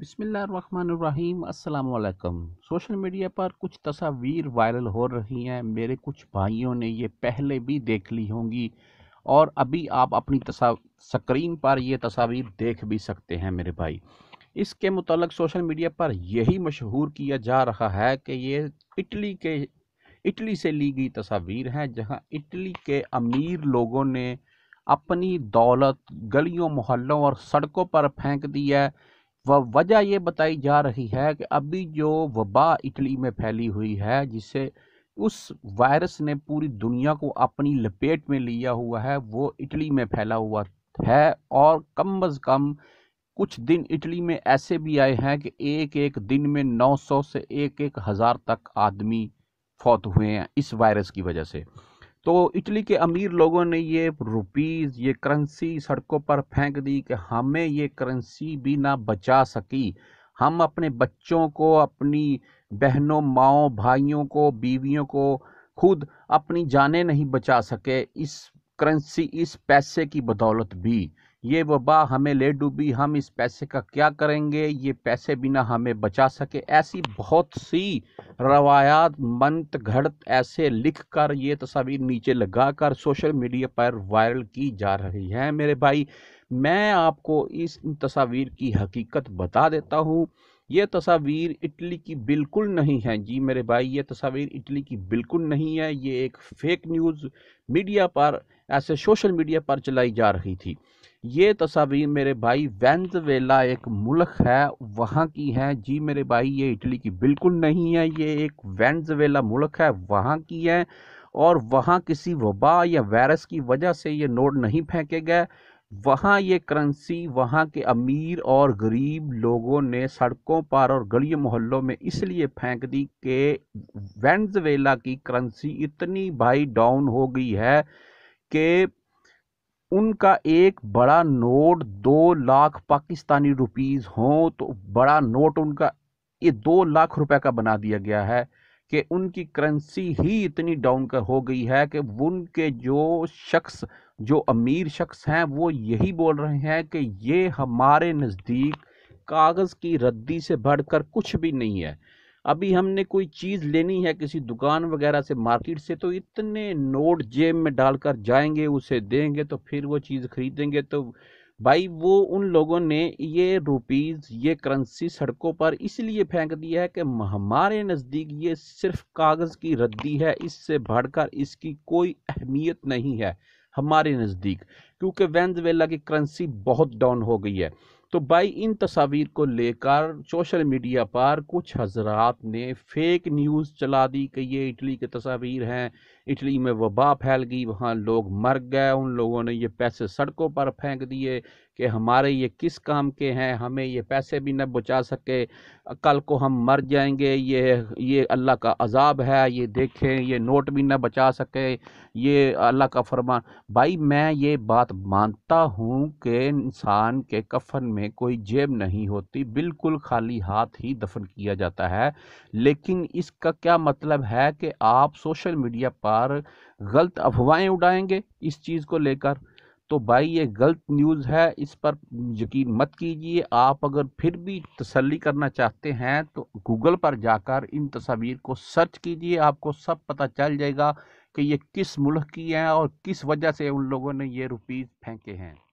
بسم اللہ الرحمن الرحیم السلام علیکم سوشل میڈیا پر کچھ تصاویر وائرل ہو رہی ہیں میرے کچھ بھائیوں نے یہ پہلے بھی دیکھ لی ہوں گی اور ابھی آپ اپنی سکرین پر یہ تصاویر دیکھ بھی سکتے ہیں میرے بھائی اس کے متعلق سوشل میڈیا پر یہی مشہور کیا جا رہا ہے کہ یہ اٹلی کے اٹلی سے لی گئی تصاویر ہیں جہاں اٹلی کے امیر لوگوں نے اپنی دولت گلیوں محلوں اور سڑکوں پر پھینک دی ہے وہ وجہ یہ بتائی جا رہی ہے کہ ابھی جو وبا اٹلی میں پھیلی ہوئی ہے جسے اس وائرس نے پوری دنیا کو اپنی لپیٹ میں لیا ہوا ہے وہ اٹلی میں پھیلا ہوا ہے اور کم از کم کچھ دن اٹلی میں ایسے بھی آئے ہیں کہ ایک ایک دن میں نو سو سے ایک ایک ہزار تک آدمی فوت ہوئے ہیں اس وائرس کی وجہ سے تو اٹلی کے امیر لوگوں نے یہ روپیز یہ کرنسی سڑکوں پر پھینک دی کہ ہمیں یہ کرنسی بھی نہ بچا سکی ہم اپنے بچوں کو اپنی بہنوں ماؤں بھائیوں کو بیویوں کو خود اپنی جانیں نہیں بچا سکے اس کرنسی اس پیسے کی بدولت بھی یہ وبا ہمیں لے ڈوبی ہم اس پیسے کا کیا کریں گے یہ پیسے بنا ہمیں بچا سکے ایسی بہت سی روایات منت گھڑت ایسے لکھ کر یہ تصاویر نیچے لگا کر سوشل میڈیا پر وائرل کی جا رہی ہیں میرے بھائی میں آپ کو اس تصاویر کی حقیقت بتا دیتا ہوں یہ تصاویر اٹلی کی بالکل نہیں ہیں جی میرے بھائی یہ تصاویر اٹلی کی بالکل نہیں ہے یہ ایک فیک نیوز میڈیا پر ایسے سوشل میڈیا پر چلائی جا رہی تھی یہ تصاویر میرے بھائی وینزویلا ایک ملک ہے وہاں کی ہیں جی میرے بھائی یہ اٹلی کی بالکل نہیں ہے یہ ایک وینزویلا ملک ہے وہاں کی ہے اور وہاں کسی وبا یا وائرس کی وجہ سے یہ نوٹ نہیں پھینکے گئے وہاں یہ کرنسی وہاں کے امیر اور غریب لوگوں نے سڑکوں پر اور گلی محلوں میں اس لیے پھینک دی کہ وینز ویلا کی کرنسی اتنی بھائی ڈاؤن ہو گئی ہے کہ ان کا ایک بڑا نوٹ دو لاکھ پاکستانی روپیز ہوں تو بڑا نوٹ ان کا یہ دو لاکھ روپے کا بنا دیا گیا ہے کہ ان کی کرنسی ہی اتنی ڈاؤن کر ہو گئی ہے کہ ان کے جو شخص جو امیر شخص ہیں وہ یہی بول رہے ہیں کہ یہ ہمارے نزدیک کاغذ کی ردی سے بڑھ کر کچھ بھی نہیں ہے ابھی ہم نے کوئی چیز لینی ہے کسی دکان وغیرہ سے مارکیٹ سے تو اتنے نوٹ جیب میں ڈال کر جائیں گے اسے دیں گے تو پھر وہ چیز خریدیں گے تو بھائی وہ ان لوگوں نے یہ روپیز یہ کرنسی سڑکوں پر اس لیے پھینک دیا ہے کہ ہمارے نزدیک یہ صرف کاغذ کی ردی ہے اس سے بڑھ کر اس کی کوئی اہمیت نہیں ہے ہمارے نزدیک کیونکہ وینزویلا کی کرنسی بہت ڈاؤن ہو گئی ہے تو بھائی ان تصاویر کو لے کر سوشل میڈیا پر کچھ حضرات نے فیک نیوز چلا دی کہ یہ اٹلی کے تصاویر ہیں اٹلی میں وبا پھیل گئی وہاں لوگ مر گئے ان لوگوں نے یہ پیسے سڑکوں پر پھینک دیے کہ ہمارے یہ کس کام کے ہیں ہمیں یہ پیسے بھی نہ بچا سکے کل کو ہم مر جائیں گے یہ یہ اللہ کا عذاب ہے یہ دیکھیں یہ نوٹ بھی نہ بچا سکے یہ اللہ کا فرمان بھائی میں یہ بات مانتا ہوں کہ انسان کے کفن میں کوئی جیب نہیں ہوتی بالکل خالی ہاتھ ہی دفن کیا جاتا ہے لیکن اس کا کیا مطلب ہے کہ آپ سوشل میڈیا پر غلط افواہیں اڑائیں گے اس چیز کو لے کر تو بھائی یہ غلط نیوز ہے اس پر یقین مت کیجئے آپ اگر پھر بھی تسلی کرنا چاہتے ہیں تو گوگل پر جا کر ان تصاویر کو سرچ کیجئے آپ کو سب پتہ چل جائے گا کہ یہ کس ملک کی ہیں اور کس وجہ سے ان لوگوں نے یہ روپیز پھینکے ہیں